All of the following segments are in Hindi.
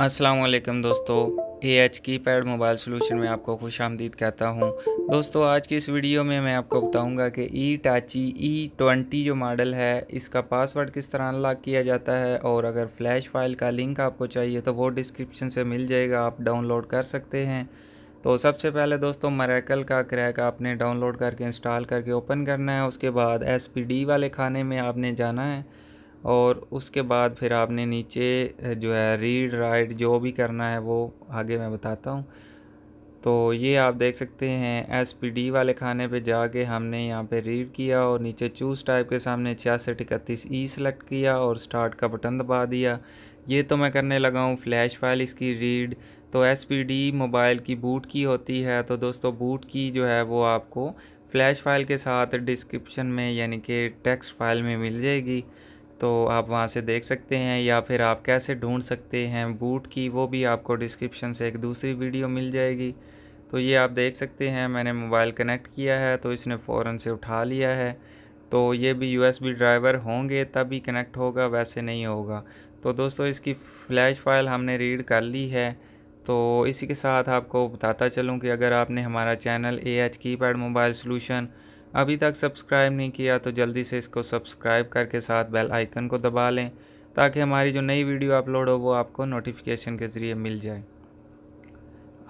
असलकम दोस्तों A H keypad mobile solution में आपको खुश आमदीद कहता हूँ दोस्तों आज की इस वीडियो में मैं आपको बताऊँगा कि ई टाची ई ट्वेंटी जो मॉडल है इसका पासवर्ड किस तरह अनलॉक किया जाता है और अगर फ़्लैश फाइल का लिंक आपको चाहिए तो वो डिस्क्रिप्शन से मिल जाएगा आप डाउनलोड कर सकते हैं तो सबसे पहले दोस्तों मरेकल का क्रैक आपने डाउनलोड करके इंस्टॉल करके ओपन करना है उसके बाद एस वाले खाने में आपने जाना है और उसके बाद फिर आपने नीचे जो है रीड राइट जो भी करना है वो आगे मैं बताता हूँ तो ये आप देख सकते हैं एस पी डी वाले खाने पे जाके हमने यहाँ पे रीड किया और नीचे चूज़ टाइप के सामने छियासठ इकतीस ई e सेलेक्ट किया और स्टार्ट का बटन दबा दिया ये तो मैं करने लगा हूँ फ्लैश फाइल इसकी रीड तो एस पी डी मोबाइल की बूट की होती है तो दोस्तों बूट की जो है वो आपको फ्लैश फाइल के साथ डिस्क्रिप्शन में यानी कि टेक्स्ट फाइल में मिल जाएगी तो आप वहाँ से देख सकते हैं या फिर आप कैसे ढूंढ सकते हैं बूट की वो भी आपको डिस्क्रिप्शन से एक दूसरी वीडियो मिल जाएगी तो ये आप देख सकते हैं मैंने मोबाइल कनेक्ट किया है तो इसने फ़ौर से उठा लिया है तो ये भी यू ड्राइवर होंगे तभी कनेक्ट होगा वैसे नहीं होगा तो दोस्तों इसकी फ़्लैश फाइल हमने रीड कर ली है तो इसी के साथ आपको बताता चलूँ कि अगर आपने हमारा channel A H keypad mobile solution अभी तक सब्सक्राइब नहीं किया तो जल्दी से इसको सब्सक्राइब करके साथ बेल आइकन को दबा लें ताकि हमारी जो नई वीडियो अपलोड हो वो आपको नोटिफिकेशन के ज़रिए मिल जाए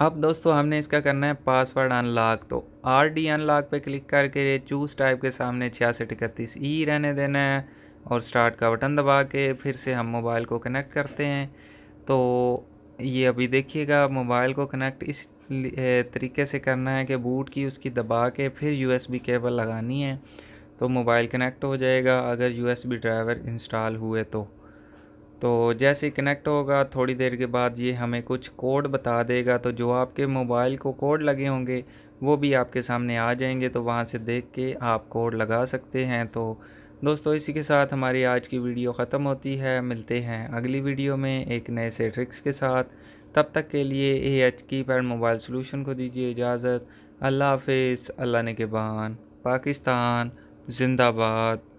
अब दोस्तों हमने इसका करना है पासवर्ड अनलॉक तो आर डी अनलॉक पर क्लिक करके चूज़ टाइप के सामने छियासठ इकतीस ई e रहने देना है और स्टार्ट का बटन दबा के फिर से हम मोबाइल को कनेक्ट करते हैं तो ये अभी देखिएगा मोबाइल को कनेक्ट इस तरीके से करना है कि बूट की उसकी दबा के फिर बी केबल लगानी है तो मोबाइल कनेक्ट हो जाएगा अगर बी ड्राइवर इंस्टॉल हुए तो तो जैसे कनेक्ट होगा थोड़ी देर के बाद ये हमें कुछ कोड बता देगा तो जो आपके मोबाइल को कोड लगे होंगे वो भी आपके सामने आ जाएंगे तो वहाँ से देख के आप कोड लगा सकते हैं तो दोस्तों इसी के साथ हमारी आज की वीडियो ख़त्म होती है मिलते हैं अगली वीडियो में एक नए से ट्रिक्स के साथ तब तक के लिए A H keypad mobile solution को दीजिए इजाज़त अल्लाह हाफिज़ अल्लाह ने के बान पाकिस्तान जिंदाबाद